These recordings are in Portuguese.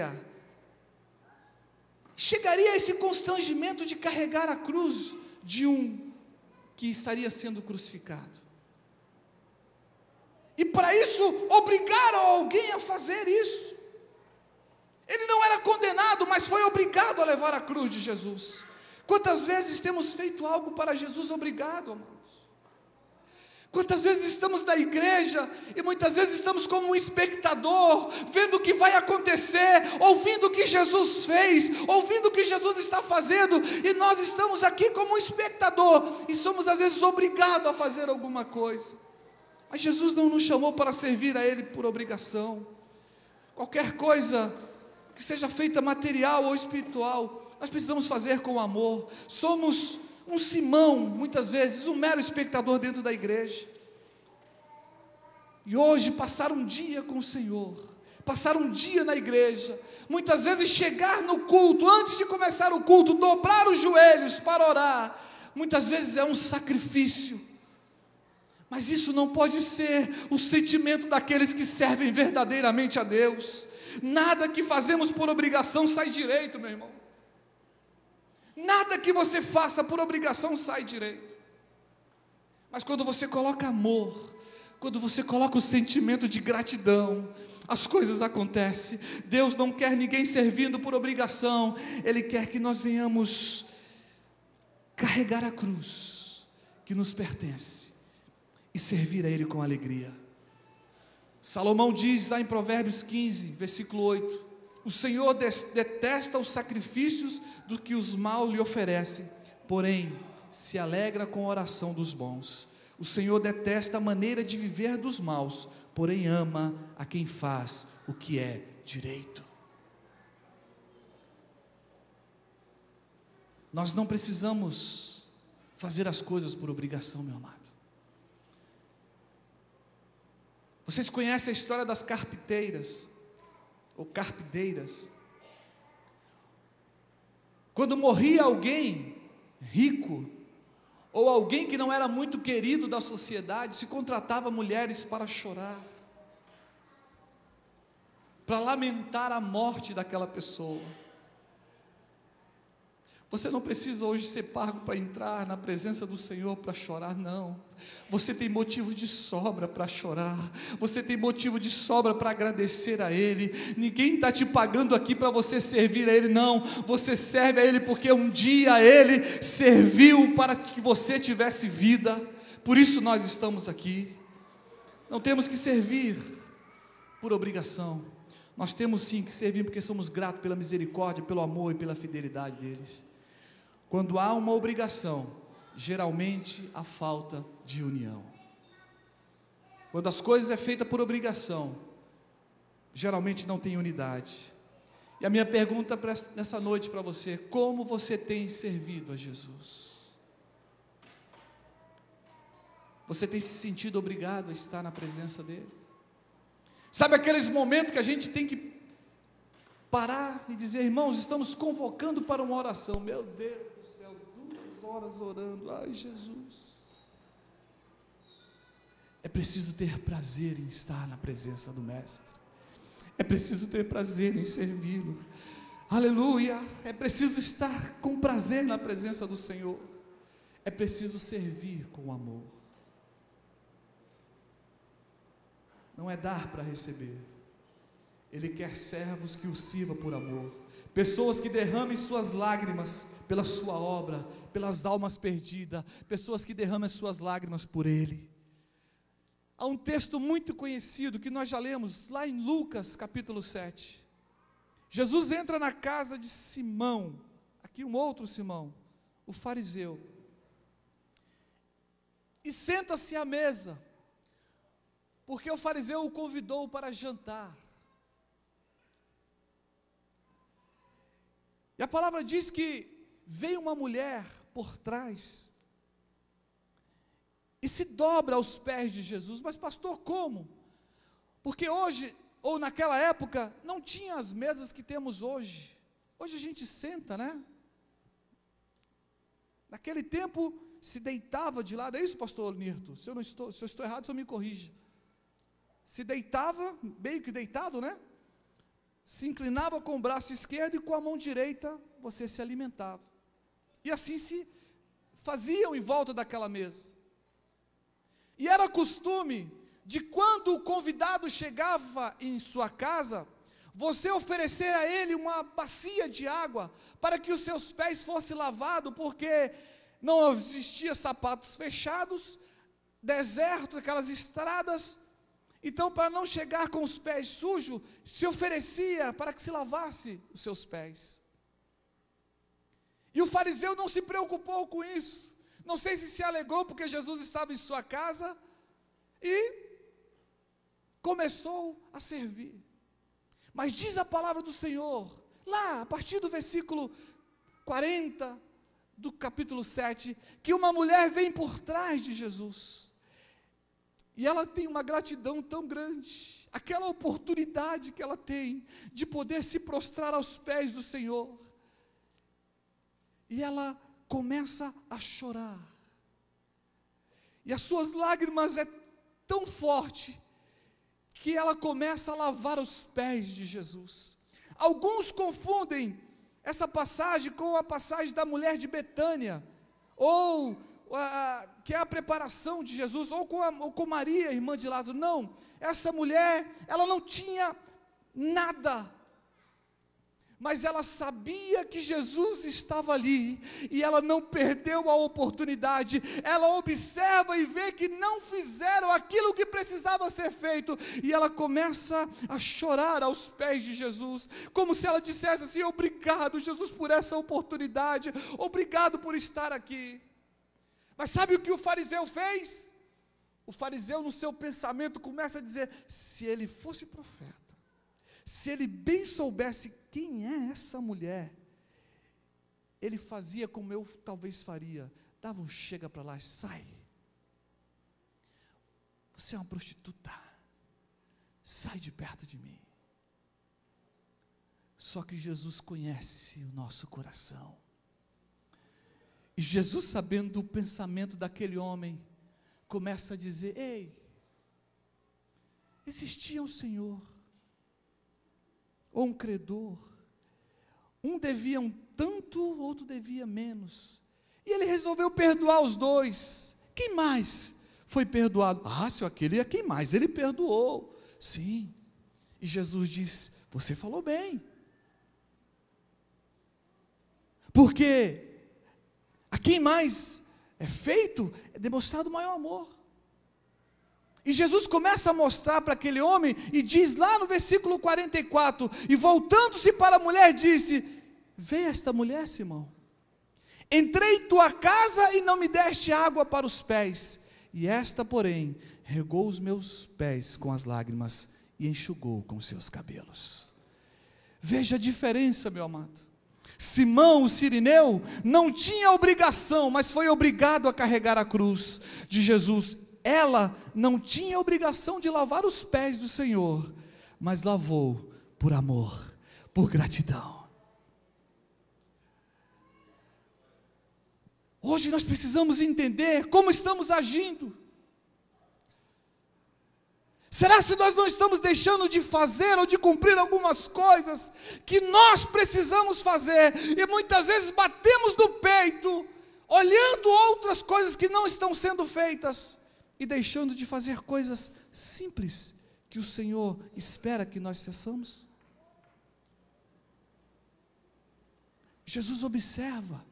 carga, chegaria a esse constrangimento de carregar a cruz de um que estaria sendo crucificado. E para isso, obrigaram alguém a fazer isso. Ele não era condenado, mas foi obrigado a levar a cruz de Jesus. Quantas vezes temos feito algo para Jesus obrigado, amado? Quantas vezes estamos na igreja e muitas vezes estamos como um espectador, vendo o que vai acontecer, ouvindo o que Jesus fez, ouvindo o que Jesus está fazendo, e nós estamos aqui como um espectador e somos às vezes obrigados a fazer alguma coisa. Mas Jesus não nos chamou para servir a Ele por obrigação. Qualquer coisa que seja feita material ou espiritual, nós precisamos fazer com amor. Somos um Simão, muitas vezes, um mero espectador dentro da igreja. E hoje passar um dia com o Senhor, passar um dia na igreja, muitas vezes chegar no culto, antes de começar o culto, dobrar os joelhos para orar, muitas vezes é um sacrifício. Mas isso não pode ser o sentimento daqueles que servem verdadeiramente a Deus. Nada que fazemos por obrigação sai direito, meu irmão. Nada que você faça por obrigação sai direito. Mas quando você coloca amor, quando você coloca o sentimento de gratidão, as coisas acontecem. Deus não quer ninguém servindo por obrigação, Ele quer que nós venhamos carregar a cruz que nos pertence e servir a Ele com alegria. Salomão diz lá em Provérbios 15, versículo 8: o Senhor detesta os sacrifícios do que os mal lhe oferecem, porém se alegra com a oração dos bons. O Senhor detesta a maneira de viver dos maus, porém ama a quem faz o que é direito. Nós não precisamos fazer as coisas por obrigação, meu amado. Vocês conhecem a história das carpinteiras? ou carpideiras. Quando morria alguém rico, ou alguém que não era muito querido da sociedade, se contratava mulheres para chorar, para lamentar a morte daquela pessoa. Você não precisa hoje ser pago para entrar na presença do Senhor para chorar, não. Você tem motivo de sobra para chorar, você tem motivo de sobra para agradecer a Ele. Ninguém está te pagando aqui para você servir a Ele, não. Você serve a Ele porque um dia Ele serviu para que você tivesse vida, por isso nós estamos aqui. Não temos que servir por obrigação, nós temos sim que servir porque somos gratos pela misericórdia, pelo amor e pela fidelidade deles. Quando há uma obrigação, geralmente há falta de união. Quando as coisas é feita por obrigação, geralmente não tem unidade. E a minha pergunta nessa noite para você: como você tem servido a Jesus? Você tem se sentido obrigado a estar na presença dEle? Sabe aqueles momentos que a gente tem que parar e dizer, irmãos, estamos convocando para uma oração, meu Deus horas orando. Ai, Jesus. É preciso ter prazer em estar na presença do Mestre. É preciso ter prazer em servi-lo. Aleluia! É preciso estar com prazer na presença do Senhor. É preciso servir com amor. Não é dar para receber. Ele quer servos que o sirva por amor, pessoas que derramem suas lágrimas pela sua obra, pelas almas perdidas, pessoas que derramam as suas lágrimas por ele. Há um texto muito conhecido que nós já lemos lá em Lucas capítulo 7. Jesus entra na casa de Simão, aqui um outro Simão, o fariseu, e senta-se à mesa, porque o fariseu o convidou para jantar. E a palavra diz que vem uma mulher por trás e se dobra aos pés de Jesus. Mas, pastor, como? Porque hoje, ou naquela época, não tinha as mesas que temos hoje. Hoje a gente senta, né? Naquele tempo se deitava de lado, é isso, pastor Nirto? Se eu, não estou, se eu estou errado, o senhor me corrija. Se deitava, meio que deitado, né? Se inclinava com o braço esquerdo e com a mão direita você se alimentava. E assim se faziam em volta daquela mesa. E era costume de quando o convidado chegava em sua casa, você oferecer a ele uma bacia de água para que os seus pés fossem lavados, porque não existia sapatos fechados, deserto, aquelas estradas. Então, para não chegar com os pés sujos, se oferecia para que se lavasse os seus pés. E o fariseu não se preocupou com isso. Não sei se se alegrou porque Jesus estava em sua casa e começou a servir. Mas diz a palavra do Senhor, lá a partir do versículo 40 do capítulo 7, que uma mulher vem por trás de Jesus. E ela tem uma gratidão tão grande, aquela oportunidade que ela tem de poder se prostrar aos pés do Senhor e ela começa a chorar. E as suas lágrimas é tão forte que ela começa a lavar os pés de Jesus. Alguns confundem essa passagem com a passagem da mulher de Betânia, ou a, que é a preparação de Jesus, ou com, a, ou com Maria, irmã de Lázaro. Não, essa mulher, ela não tinha nada mas ela sabia que Jesus estava ali e ela não perdeu a oportunidade. Ela observa e vê que não fizeram aquilo que precisava ser feito e ela começa a chorar aos pés de Jesus, como se ela dissesse assim: Obrigado, Jesus, por essa oportunidade, obrigado por estar aqui. Mas sabe o que o fariseu fez? O fariseu, no seu pensamento, começa a dizer: Se ele fosse profeta se ele bem soubesse quem é essa mulher, ele fazia como eu talvez faria: dava um chega para lá e sai. Você é uma prostituta, sai de perto de mim. Só que Jesus conhece o nosso coração. E Jesus, sabendo o pensamento daquele homem, começa a dizer: Ei, existia um Senhor ou um credor. Um devia um tanto, outro devia menos. E ele resolveu perdoar os dois. Quem mais foi perdoado? Ah, se aquele é quem mais? Ele perdoou. Sim. E Jesus disse: Você falou bem. Porque a quem mais é feito é demonstrado maior amor. E Jesus começa a mostrar para aquele homem e diz lá no versículo 44: E voltando-se para a mulher, disse: Vê esta mulher, Simão. Entrei em tua casa e não me deste água para os pés, e esta, porém, regou os meus pés com as lágrimas e enxugou com seus cabelos. Veja a diferença, meu amado. Simão, o sirineu, não tinha obrigação, mas foi obrigado a carregar a cruz de Jesus ela não tinha obrigação de lavar os pés do Senhor, mas lavou por amor, por gratidão. Hoje nós precisamos entender como estamos agindo. Será se nós não estamos deixando de fazer ou de cumprir algumas coisas que nós precisamos fazer e muitas vezes batemos no peito, olhando outras coisas que não estão sendo feitas? e deixando de fazer coisas simples que o Senhor espera que nós façamos? Jesus observa,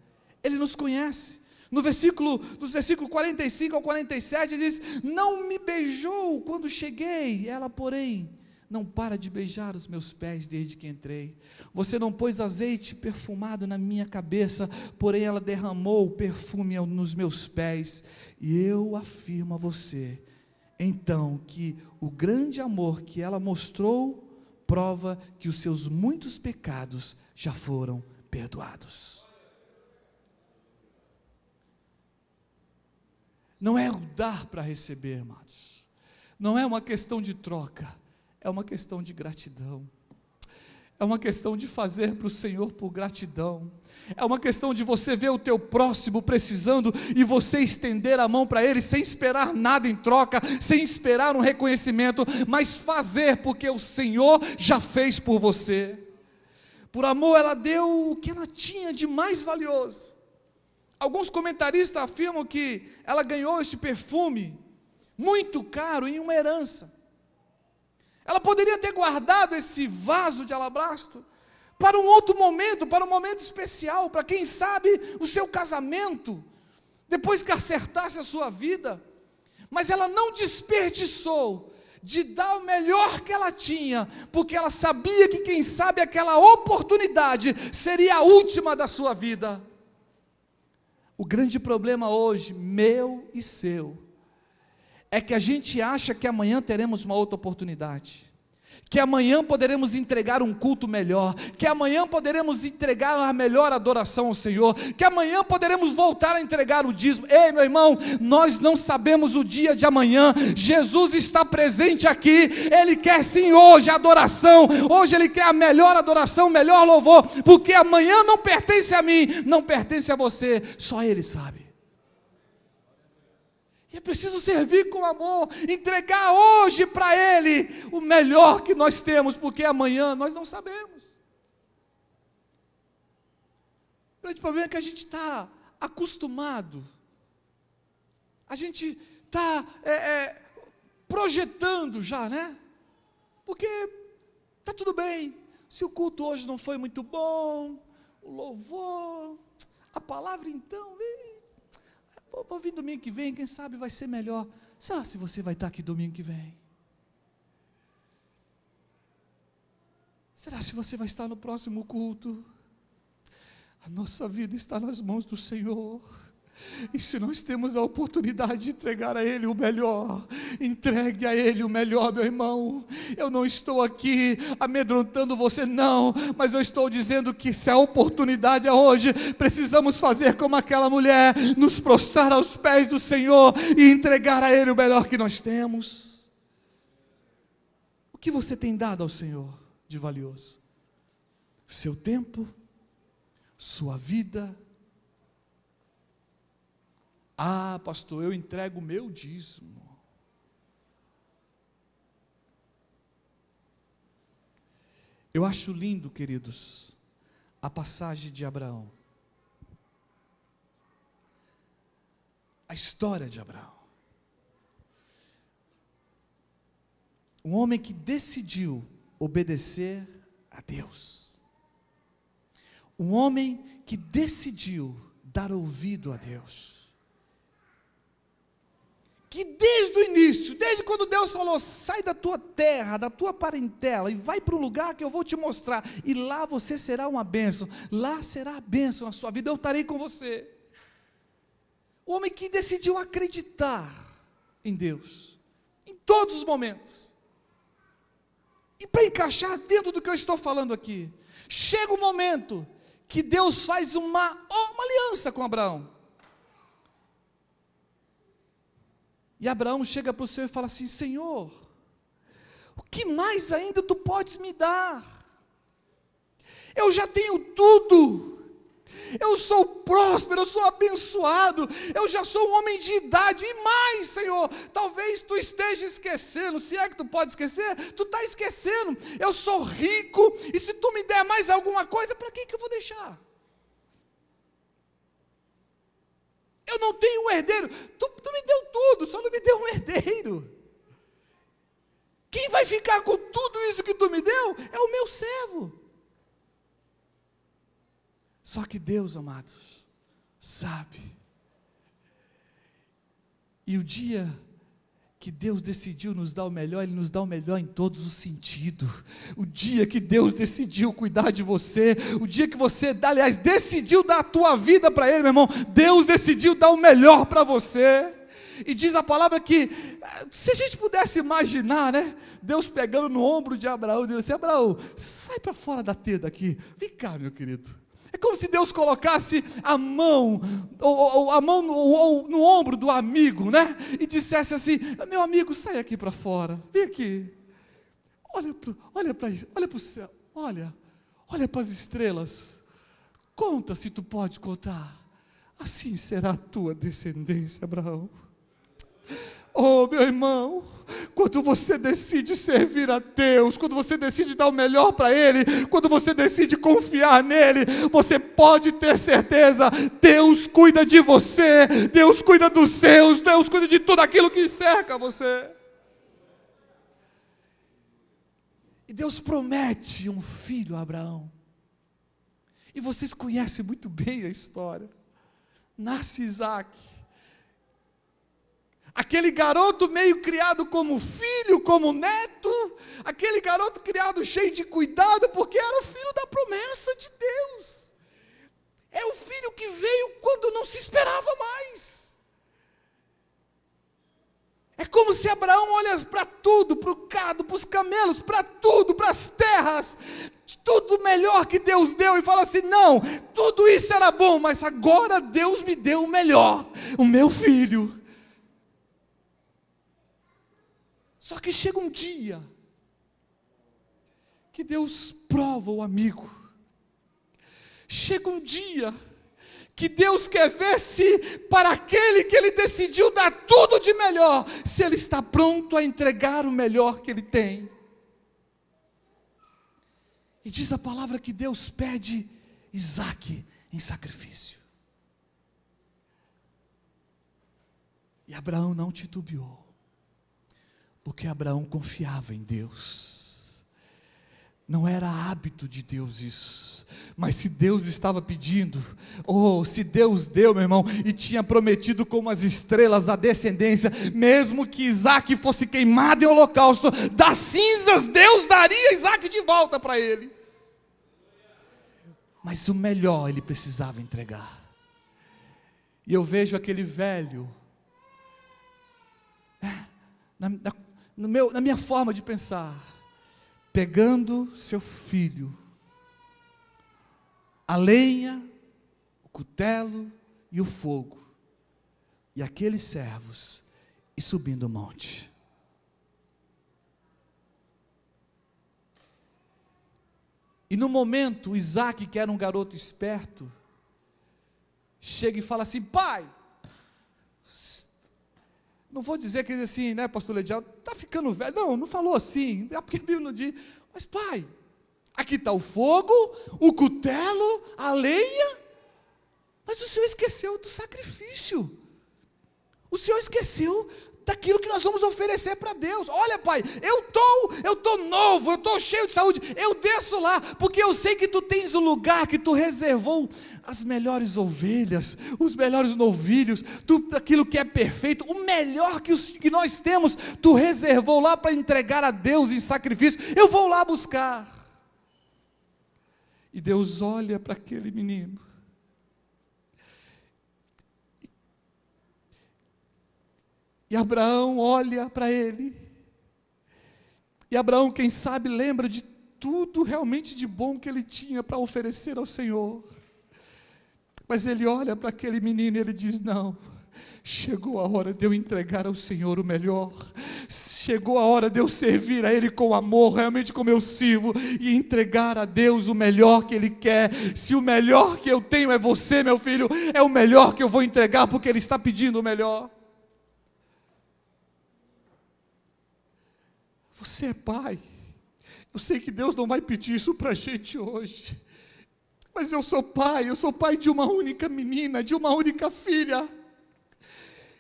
ele nos conhece. No versículo, dos versículos 45 ao 47, ele diz: Não me beijou quando cheguei, ela, porém, não para de beijar os meus pés desde que entrei. Você não pôs azeite perfumado na minha cabeça, porém ela derramou perfume nos meus pés. E eu afirmo a você, então, que o grande amor que ela mostrou prova que os seus muitos pecados já foram perdoados. Não é o dar para receber, amados. Não é uma questão de troca, é uma questão de gratidão. É uma questão de fazer para o Senhor por gratidão. É uma questão de você ver o teu próximo precisando e você estender a mão para ele sem esperar nada em troca, sem esperar um reconhecimento, mas fazer porque o Senhor já fez por você. Por amor, ela deu o que ela tinha de mais valioso. Alguns comentaristas afirmam que ela ganhou este perfume muito caro em uma herança. Ela poderia ter guardado esse vaso de alabastro para um outro momento, para um momento especial, para quem sabe o seu casamento, depois que acertasse a sua vida. Mas ela não desperdiçou de dar o melhor que ela tinha, porque ela sabia que, quem sabe, aquela oportunidade seria a última da sua vida. O grande problema hoje, meu e seu, é que a gente acha que amanhã teremos uma outra oportunidade que amanhã poderemos entregar um culto melhor, que amanhã poderemos entregar a melhor adoração ao Senhor, que amanhã poderemos voltar a entregar o dízimo. Ei, meu irmão, nós não sabemos o dia de amanhã. Jesus está presente aqui. Ele quer sim hoje adoração. Hoje ele quer a melhor adoração, o melhor louvor, porque amanhã não pertence a mim, não pertence a você, só ele sabe. E é preciso servir com amor, entregar hoje para Ele o melhor que nós temos, porque amanhã nós não sabemos. O grande problema é que a gente está acostumado, a gente está é, é, projetando já, né? Porque está tudo bem, se o culto hoje não foi muito bom, o louvor, a palavra então, e para vir domingo que vem, quem sabe vai ser melhor. Será se você vai estar aqui domingo que vem? Será se você vai estar no próximo culto? A nossa vida está nas mãos do Senhor. E se nós temos a oportunidade de entregar a Ele o melhor, entregue a Ele o melhor, meu irmão. Eu não estou aqui amedrontando você, não, mas eu estou dizendo que se a oportunidade é hoje, precisamos fazer como aquela mulher, nos prostrar aos pés do Senhor e entregar a Ele o melhor que nós temos. O que você tem dado ao Senhor de valioso? Seu tempo, sua vida, ah, pastor, eu entrego o meu dízimo. Eu acho lindo, queridos, a passagem de Abraão. A história de Abraão. Um homem que decidiu obedecer a Deus. Um homem que decidiu dar ouvido a Deus que desde o início, desde quando Deus falou, sai da tua terra, da tua parentela e vai para um lugar que eu vou te mostrar, e lá você será uma bênção, lá será a bênção na sua vida, eu estarei com você. O homem que decidiu acreditar em Deus, em todos os momentos. E para encaixar dentro do que eu estou falando aqui, chega o um momento que Deus faz uma, uma aliança com Abraão. E Abraão chega para o Senhor e fala assim: Senhor, o que mais ainda tu podes me dar? Eu já tenho tudo. Eu sou próspero, eu sou abençoado, eu já sou um homem de idade, e mais, Senhor, talvez tu esteja esquecendo, se é que tu pode esquecer, tu está esquecendo, eu sou rico, e se tu me der mais alguma coisa, para que, que eu vou deixar? Eu não tenho um herdeiro. Tu, tu me deu tudo, só não me deu um herdeiro. Quem vai ficar com tudo isso que tu me deu é o meu servo. Só que Deus, amados, sabe. E o dia que Deus decidiu nos dar o melhor, Ele nos dá o melhor em todos os sentidos. O dia que Deus decidiu cuidar de você, o dia que você, aliás, decidiu dar a tua vida para Ele, meu irmão, Deus decidiu dar o melhor para você. E diz a palavra que, se a gente pudesse imaginar, né? Deus pegando no ombro de Abraão, dizendo assim: Abraão, sai para fora da tenda aqui, vem cá, meu querido. É como se Deus colocasse a mão, ou, ou a mão no, ou, no ombro do amigo, né? E dissesse assim: meu amigo, sai aqui para fora, vem aqui. Olha para olha pra, olha o céu, olha, olha para as estrelas. Conta se tu pode contar. Assim será a tua descendência, Abraão. Oh, meu irmão, quando você decide servir a Deus, quando você decide dar o melhor para Ele, quando você decide confiar nele, você pode ter certeza: Deus cuida de você, Deus cuida dos seus, Deus cuida de tudo aquilo que cerca você. E Deus promete um filho a Abraão. E vocês conhecem muito bem a história. Nasce Isaac. Aquele garoto meio criado como filho, como neto, aquele garoto criado cheio de cuidado, porque era o filho da promessa de Deus. É o filho que veio quando não se esperava mais. É como se Abraão olhasse para tudo, para o gado, para os camelos, para tudo, para as terras, tudo melhor que Deus deu e fala assim: não, tudo isso era bom, mas agora Deus me deu o melhor, o meu filho. Só que chega um dia que Deus prova o amigo. Chega um dia que Deus quer ver se, para aquele que ele decidiu dar tudo de melhor, se ele está pronto a entregar o melhor que ele tem. E diz a palavra que Deus pede Isaac em sacrifício. E Abraão não titubeou. Porque Abraão confiava em Deus. Não era hábito de Deus isso. Mas se Deus estava pedindo, ou oh, se Deus deu, meu irmão, e tinha prometido como as estrelas da descendência, mesmo que Isaac fosse queimado em holocausto, das cinzas Deus daria Isaac de volta para ele. Mas o melhor ele precisava entregar. E eu vejo aquele velho, né, na, na, no meu, na minha forma de pensar, pegando seu filho, a lenha, o cutelo e o fogo, e aqueles servos, e subindo o monte. E no momento, Isaac, que era um garoto esperto, chega e fala assim: Pai, não vou dizer que ele assim, né, pastor Ledial, está ficando velho. Não, não falou assim, é porque a Bíblia não diz. Mas, pai, aqui está o fogo, o cutelo, a leia. Mas o Senhor esqueceu do sacrifício. O Senhor esqueceu daquilo que nós vamos oferecer para Deus. Olha, Pai, eu tô, eu tô novo, eu tô cheio de saúde. Eu desço lá porque eu sei que tu tens o lugar que tu reservou as melhores ovelhas, os melhores novilhos, tudo aquilo que é perfeito, o melhor que, nós temos, tu reservou lá para entregar a Deus em sacrifício, eu vou lá buscar. E Deus olha para aquele menino. E Abraão olha para ele. E Abraão, quem sabe, lembra de tudo realmente de bom que ele tinha para oferecer ao Senhor. Mas ele olha para aquele menino e ele diz: Não, Chegou a hora de eu entregar ao Senhor o melhor. Chegou a hora de eu servir a Ele com amor, realmente como eu sirvo, e entregar a Deus o melhor que Ele quer. Se o melhor que eu tenho é você, meu filho, é o melhor que eu vou entregar, porque Ele está pedindo o melhor. Você é pai. Eu sei que Deus não vai pedir isso para a gente hoje. Mas eu sou pai, eu sou pai de uma única menina, de uma única filha.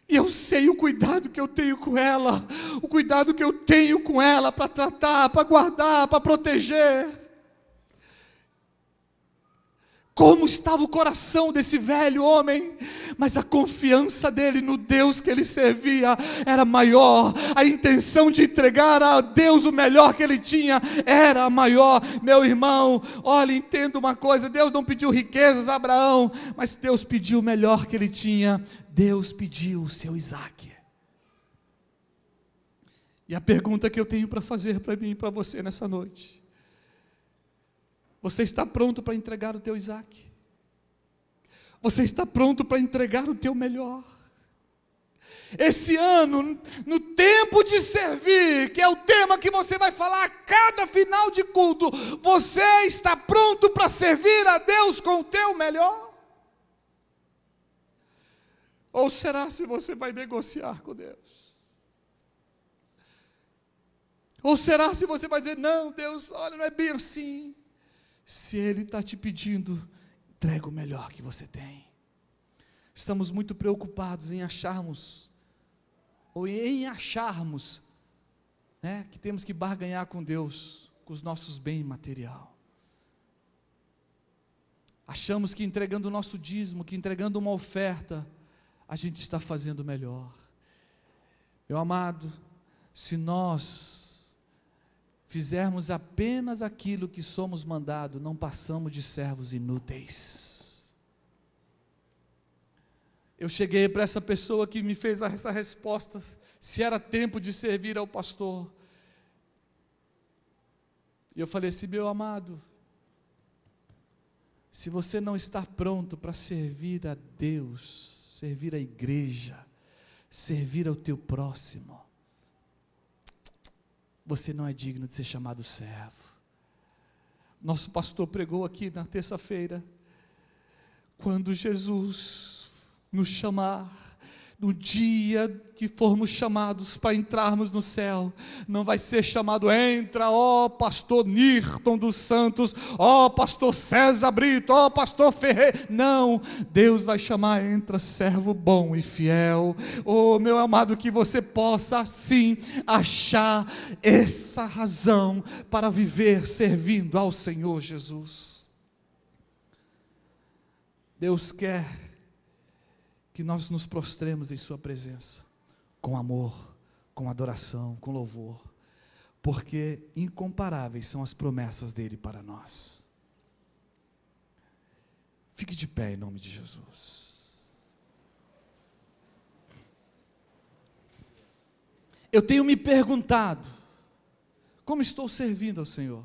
E eu sei o cuidado que eu tenho com ela, o cuidado que eu tenho com ela para tratar, para guardar, para proteger como estava o coração desse velho homem, mas a confiança dele no Deus que ele servia era maior, a intenção de entregar a Deus o melhor que ele tinha era maior. Meu irmão, olha, entenda uma coisa: Deus não pediu riquezas a Abraão, mas Deus pediu o melhor que ele tinha, Deus pediu o seu Isaac. E a pergunta que eu tenho para fazer para mim e para você nessa noite você está pronto para entregar o teu Isaac? Você está pronto para entregar o teu melhor? Esse ano, no tempo de servir, que é o tema que você vai falar a cada final de culto, você está pronto para servir a Deus com o teu melhor? Ou será se você vai negociar com Deus? Ou será se você vai dizer, não, Deus, olha, não é bem assim. Se Ele está te pedindo, entrega o melhor que você tem. Estamos muito preocupados em acharmos, ou em acharmos, né, que temos que barganhar com Deus, com os nossos bens material. Achamos que entregando o nosso dízimo, que entregando uma oferta, a gente está fazendo melhor. Meu amado, se nós fizermos apenas aquilo que somos mandados, não passamos de servos inúteis. Eu cheguei para essa pessoa que me fez essa resposta, se era tempo de servir ao pastor. E eu falei assim, meu amado, se você não está pronto para servir a Deus, servir a igreja, servir ao teu próximo, você não é digno de ser chamado servo. Nosso pastor pregou aqui na terça-feira. Quando Jesus nos chamar, no dia que formos chamados para entrarmos no céu, não vai ser chamado, entra, ó pastor Nirton dos Santos, ó pastor César Brito, ó pastor Ferreira. Não, Deus vai chamar, entra, servo bom e fiel. Oh, meu amado, que você possa sim achar essa razão para viver servindo ao Senhor Jesus. Deus quer que nós nos prostremos em Sua presença, com amor, com adoração, com louvor, porque incomparáveis são as promessas dele para nós. Fique de pé em nome de Jesus. Eu tenho me perguntado: como estou servindo ao Senhor?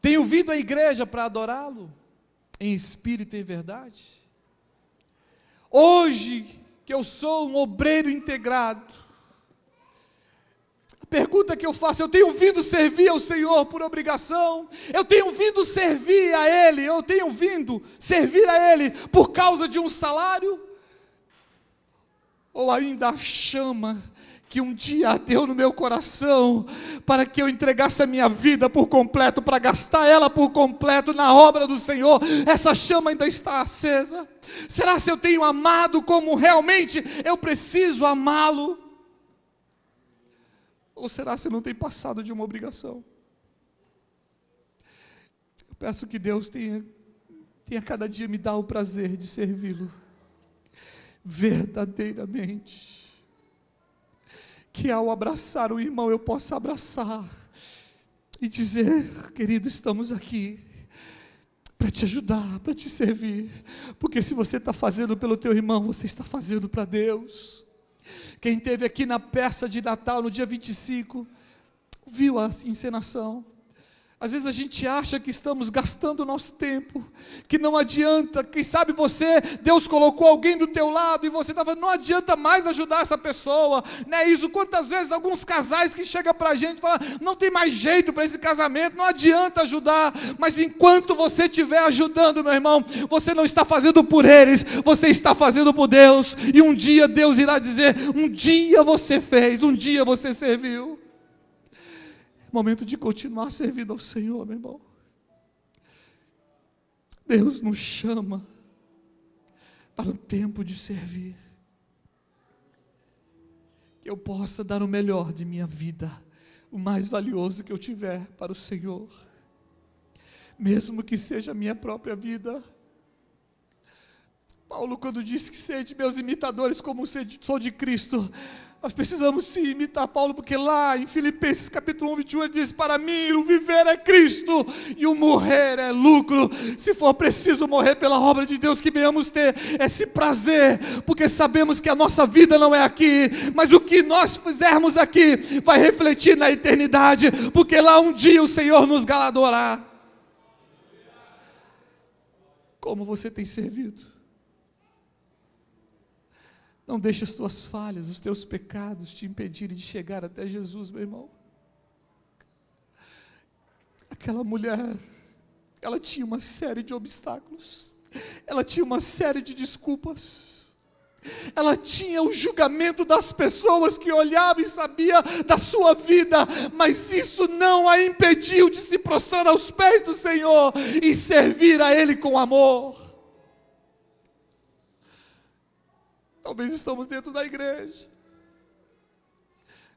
Tenho vindo à igreja para adorá-lo? em espírito e em verdade. Hoje que eu sou um obreiro integrado, a pergunta que eu faço, eu tenho vindo servir ao Senhor por obrigação, eu tenho vindo servir a Ele, eu tenho vindo servir a Ele por causa de um salário, ou ainda a chama que um dia deu no meu coração, para que eu entregasse a minha vida por completo, para gastar ela por completo na obra do Senhor, essa chama ainda está acesa? Será se eu tenho amado como realmente eu preciso amá-lo? Ou será se eu não tenho passado de uma obrigação? Eu peço que Deus tenha, tenha cada dia me dar o prazer de servi-lo verdadeiramente que ao abraçar o irmão eu possa abraçar e dizer: querido, estamos aqui para te ajudar, para te servir, porque se você está fazendo pelo teu irmão, você está fazendo para Deus. Quem esteve aqui na peça de Natal no dia 25, viu a encenação. Às vezes a gente acha que estamos gastando o nosso tempo, que não adianta. Quem sabe você, Deus colocou alguém do teu lado e você tá falando, não adianta mais ajudar essa pessoa. Não é isso? Quantas vezes alguns casais que chegam para a gente falam, não tem mais jeito para esse casamento, não adianta ajudar. Mas enquanto você estiver ajudando, meu irmão, você não está fazendo por eles, você está fazendo por Deus. E um dia Deus irá dizer: um dia você fez, um dia você serviu. Momento de continuar servindo ao Senhor, meu irmão. Deus nos chama para o tempo de servir. Que eu possa dar o melhor de minha vida, o mais valioso que eu tiver para o Senhor. Mesmo que seja a minha própria vida. Paulo, quando disse que sede meus imitadores, como sou de Cristo, nós precisamos sim imitar Paulo, porque lá em Filipenses capítulo 1, 21, ele diz: Para mim o viver é Cristo e o morrer é lucro. Se for preciso morrer pela obra de Deus, que venhamos ter é esse prazer, porque sabemos que a nossa vida não é aqui, mas o que nós fizermos aqui vai refletir na eternidade, porque lá um dia o Senhor nos galardoará. Como você tem servido? Não deixe as tuas falhas, os teus pecados te impedirem de chegar até Jesus, meu irmão. Aquela mulher, ela tinha uma série de obstáculos, ela tinha uma série de desculpas, ela tinha o julgamento das pessoas que olhavam e sabia da sua vida, mas isso não a impediu de se prostrar aos pés do Senhor e servir a Ele com amor. Talvez estamos dentro da igreja.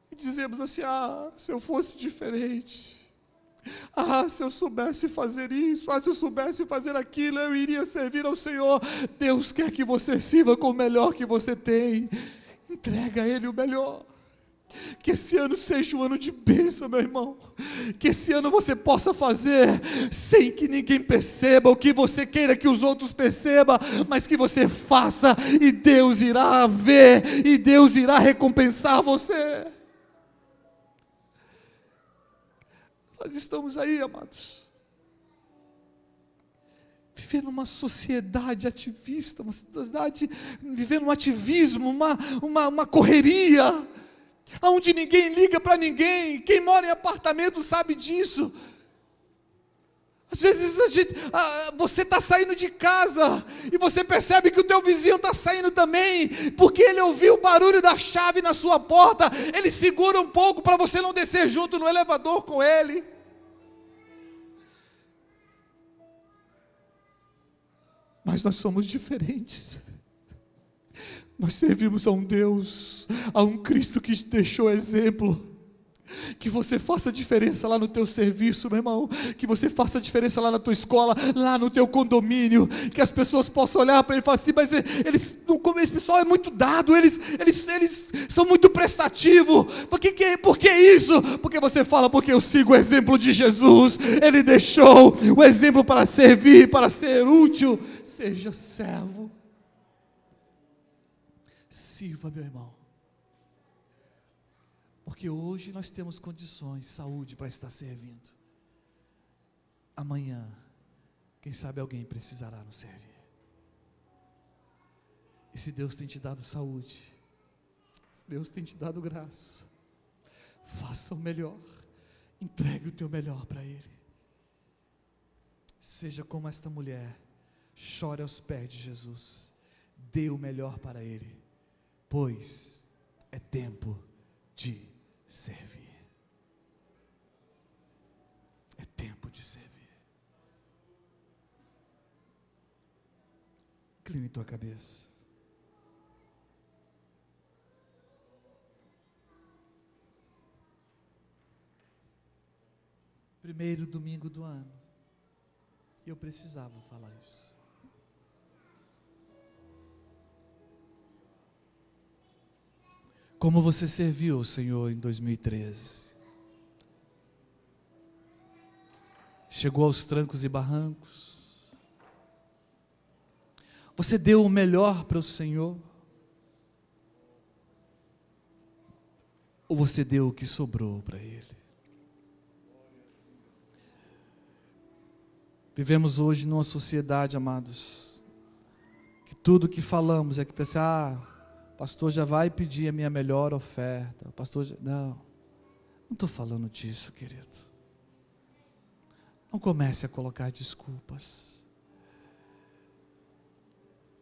E dizemos assim: ah, se eu fosse diferente. Ah, se eu soubesse fazer isso, ah, se eu soubesse fazer aquilo, eu iria servir ao Senhor. Deus quer que você sirva com o melhor que você tem. Entrega a Ele o melhor. Que esse ano seja um ano de bênção, meu irmão. Que esse ano você possa fazer sem que ninguém perceba o que você queira que os outros percebam, mas que você faça e Deus irá ver e Deus irá recompensar você. Nós estamos aí, amados, vivendo uma sociedade ativista, uma sociedade vivendo um ativismo, uma, uma, uma correria aonde ninguém liga para ninguém. Quem mora em apartamento sabe disso. Às vezes gente, você está saindo de casa e você percebe que o teu vizinho está saindo também, porque ele ouviu o barulho da chave na sua porta, ele segura um pouco para você não descer junto no elevador com ele. Mas nós somos diferentes. Nós servimos a um Deus, a um Cristo que deixou exemplo. Que você faça diferença lá no teu serviço, meu irmão. Que você faça diferença lá na tua escola, lá no teu condomínio. Que as pessoas possam olhar para ele e falar assim: mas eles, no começo, pessoal é muito dado, eles, eles, eles são muito prestativos. Por que, que, por que isso? Porque você fala, porque eu sigo o exemplo de Jesus. Ele deixou o exemplo para servir, para ser útil. Seja servo. Sirva, meu irmão. Porque hoje nós temos condições, saúde para estar servindo. Amanhã, quem sabe alguém precisará nos servir. E se Deus tem te dado saúde, se Deus tem te dado graça, faça o melhor, entregue o teu melhor para Ele. Seja como esta mulher, chore aos pés de Jesus, dê o melhor para Ele pois é tempo de servir. É tempo de servir. Incline tua cabeça. Primeiro domingo do ano. Eu precisava falar isso. Como você serviu o Senhor em 2013? Chegou aos trancos e barrancos? Você deu o melhor para o Senhor? Ou você deu o que sobrou para Ele? Vivemos hoje numa sociedade, amados, que tudo que falamos é que pensar, ah, pastor já vai pedir a minha melhor oferta. O pastor já... Não, não estou falando disso, querido. Não comece a colocar desculpas.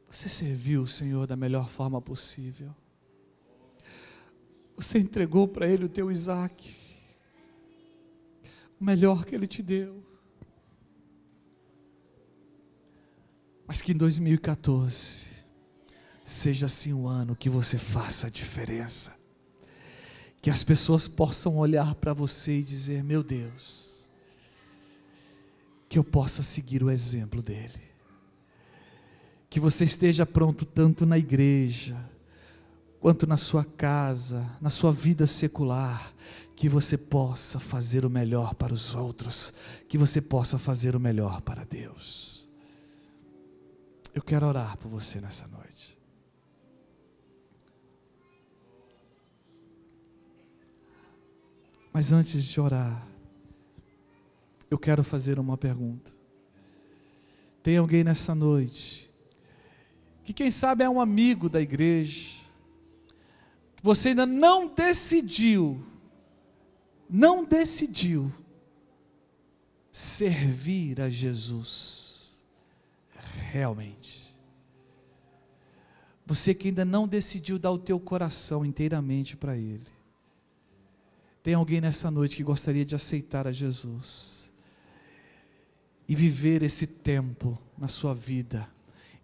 Você serviu o Senhor da melhor forma possível. Você entregou para Ele o teu Isaac, o melhor que Ele te deu. Mas que em 2014 seja assim um ano que você faça a diferença. Que as pessoas possam olhar para você e dizer: Meu Deus, que eu possa seguir o exemplo dele. Que você esteja pronto tanto na igreja, quanto na sua casa, na sua vida secular, que você possa fazer o melhor para os outros, que você possa fazer o melhor para Deus. Eu quero orar por você nessa noite. Mas antes de orar, eu quero fazer uma pergunta. Tem alguém nessa noite que, quem sabe, é um amigo da igreja, que você ainda não decidiu, não decidiu servir a Jesus realmente. Você que ainda não decidiu dar o teu coração inteiramente para Ele. Tem alguém nessa noite que gostaria de aceitar a Jesus e viver esse tempo na sua vida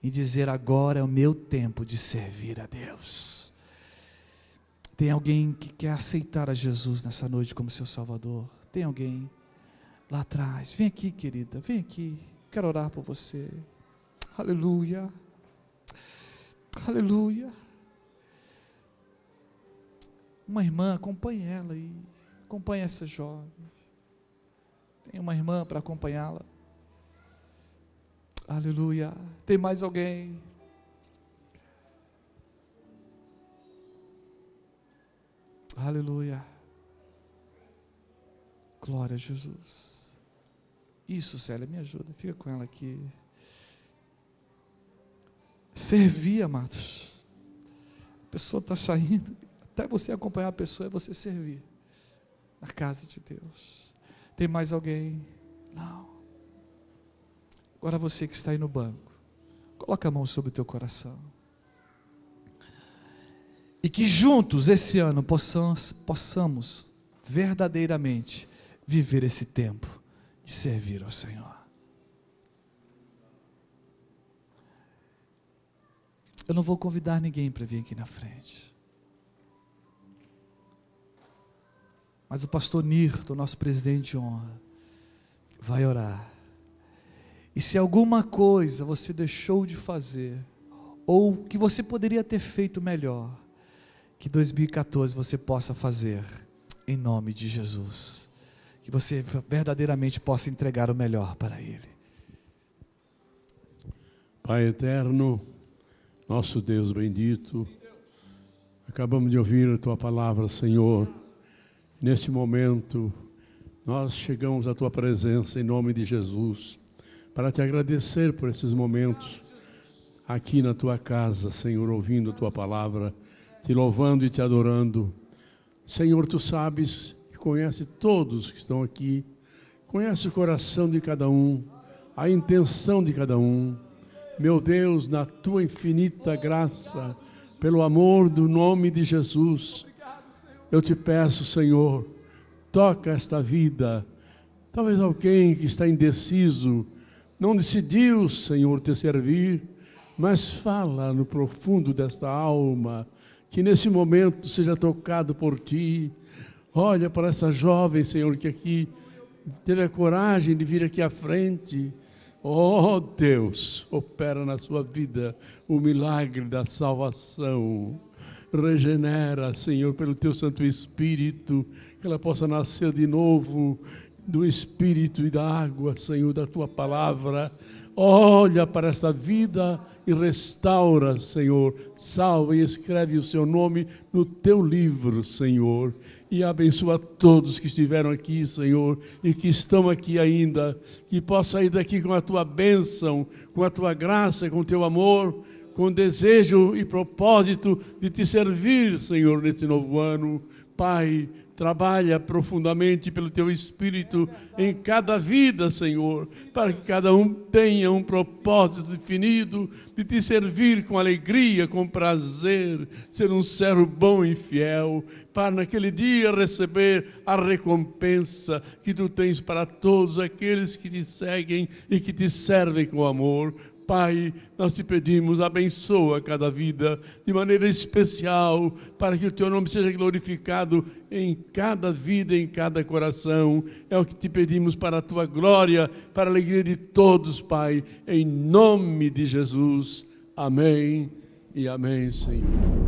e dizer: agora é o meu tempo de servir a Deus. Tem alguém que quer aceitar a Jesus nessa noite como seu Salvador? Tem alguém lá atrás? Vem aqui, querida, vem aqui. Quero orar por você. Aleluia. Aleluia uma irmã, acompanhe ela aí, acompanhe essas jovens. Tem uma irmã para acompanhá-la. Aleluia. Tem mais alguém? Aleluia. Glória a Jesus. Isso, Célia, me ajuda. Fica com ela aqui. Servir, amados. A pessoa está saindo até você acompanhar a pessoa é você servir na casa de Deus. Tem mais alguém? Não. Agora você que está aí no banco, coloca a mão sobre o teu coração. E que juntos esse ano possamos, possamos verdadeiramente viver esse tempo de servir ao Senhor. Eu não vou convidar ninguém para vir aqui na frente. Mas o pastor Nirto, nosso presidente de honra, vai orar. E se alguma coisa você deixou de fazer, ou que você poderia ter feito melhor, que 2014 você possa fazer, em nome de Jesus. Que você verdadeiramente possa entregar o melhor para Ele. Pai eterno, nosso Deus bendito, acabamos de ouvir a tua palavra, Senhor Nesse momento, nós chegamos à tua presença em nome de Jesus para te agradecer por esses momentos aqui na tua casa, Senhor, ouvindo a tua palavra, te louvando e te adorando. Senhor, tu sabes que conhece todos que estão aqui, conhece o coração de cada um, a intenção de cada um. Meu Deus, na tua infinita graça, pelo amor do nome de Jesus, eu te peço, Senhor, toca esta vida. Talvez alguém que está indeciso, não decidiu, Senhor, te servir, mas fala no profundo desta alma, que nesse momento seja tocado por ti. Olha para essa jovem, Senhor, que aqui teve a coragem de vir aqui à frente. Oh Deus, opera na sua vida o milagre da salvação regenera, Senhor, pelo teu Santo Espírito, que ela possa nascer de novo do Espírito e da água, Senhor, da tua palavra. Olha para esta vida e restaura, Senhor. Salva e escreve o seu nome no teu livro, Senhor. E abençoa todos que estiveram aqui, Senhor, e que estão aqui ainda. Que possa ir daqui com a tua bênção, com a tua graça, com o teu amor com desejo e propósito de te servir, Senhor, neste novo ano. Pai, trabalha profundamente pelo teu espírito em cada vida, Senhor, para que cada um tenha um propósito definido de te servir com alegria, com prazer, ser um servo bom e fiel, para naquele dia receber a recompensa que tu tens para todos aqueles que te seguem e que te servem com amor. Pai, nós te pedimos, abençoa cada vida de maneira especial, para que o teu nome seja glorificado em cada vida, em cada coração. É o que te pedimos para a tua glória, para a alegria de todos, Pai, em nome de Jesus. Amém e amém, Senhor.